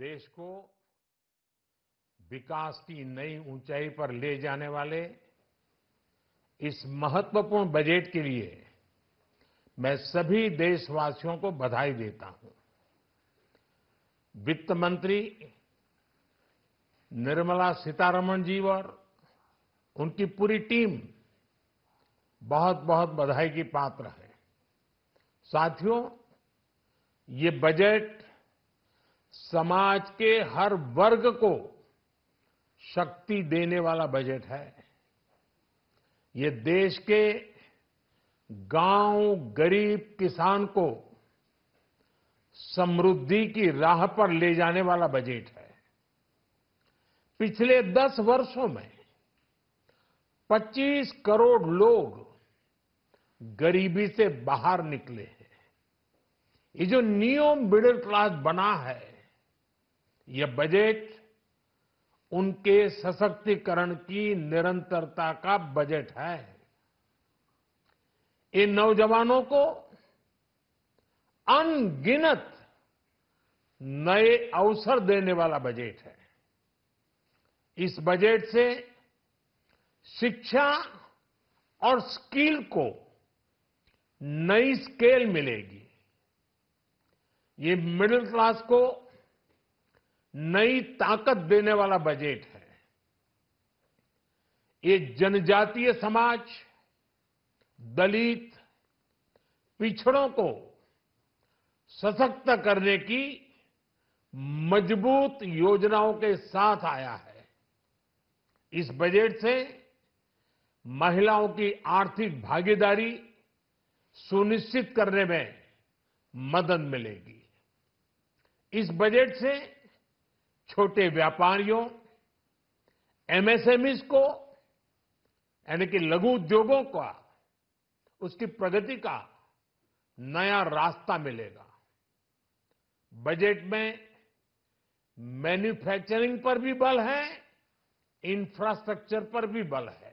देश को विकास की नई ऊंचाई पर ले जाने वाले इस महत्वपूर्ण बजट के लिए मैं सभी देशवासियों को बधाई देता हूं वित्त मंत्री निर्मला सीतारमण जी और उनकी पूरी टीम बहुत बहुत बधाई की पात्र है साथियों ये बजट समाज के हर वर्ग को शक्ति देने वाला बजट है ये देश के गांव गरीब किसान को समृद्धि की राह पर ले जाने वाला बजट है पिछले दस वर्षों में 25 करोड़ लोग गरीबी से बाहर निकले हैं ये जो नियम मिडिल क्लास बना है ये बजट उनके सशक्तिकरण की निरंतरता का बजट है इन नौजवानों को अनगिनत नए अवसर देने वाला बजट है इस बजट से शिक्षा और स्किल को नई स्केल मिलेगी ये मिडिल क्लास को नई ताकत देने वाला बजट है ये जनजातीय समाज दलित पिछड़ों को सशक्त करने की मजबूत योजनाओं के साथ आया है इस बजट से महिलाओं की आर्थिक भागीदारी सुनिश्चित करने में मदद मिलेगी इस बजट से छोटे व्यापारियों एमएसएमईज को यानी कि लघु उद्योगों का उसकी प्रगति का नया रास्ता मिलेगा बजट में मैन्युफैक्चरिंग पर भी बल है इंफ्रास्ट्रक्चर पर भी बल है